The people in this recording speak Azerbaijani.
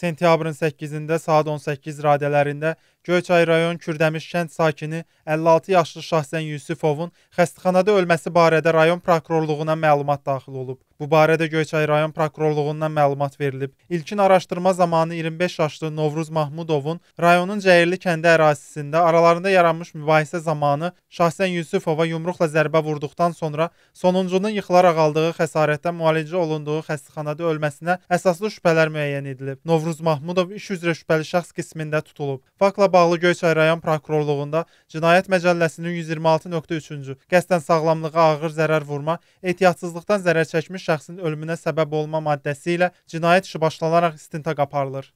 sentyabrın 8-də saat 18 radələrində Göyçay rayon Kürdəmiş kənd sakini 56 yaşlı şəxsən Yusifovun xəstəxanada ölməsi barədə rayon prokurorluğuna məlumat daxil olub. Bu barədə Göyçay rayon prokurorluğundan məlumat verilib. İlkin araşdırma zamanı 25 yaşlı Novruz Mahmudovun rayonun Cəyirli kəndi ərazisində aralarında yaranmış mübahisə zamanı şəxsən Yusifova yumruqla zərbə vurduqdan sonra sonuncunun yıxılaraq aldığı xəsarətdən müalicə olunduğu xəstəxanada ölməsinə əsaslı şübhələr müəyyən edilib. Novruz Mahmudov iş üzrə şübhəli şəxs qismində tutulub. Faktla bağlı Göyçay rayon prokurorluğunda Cinayət Məcəlləsinin 126.3-cü qəsdən sağlamlığa ağır zərər vurma, ehtiyatsızlıqdan zərər çəkmiş şəxsin ölümünə səbəb olma maddəsi ilə cinayət işi başlanaraq istintaq aparılır.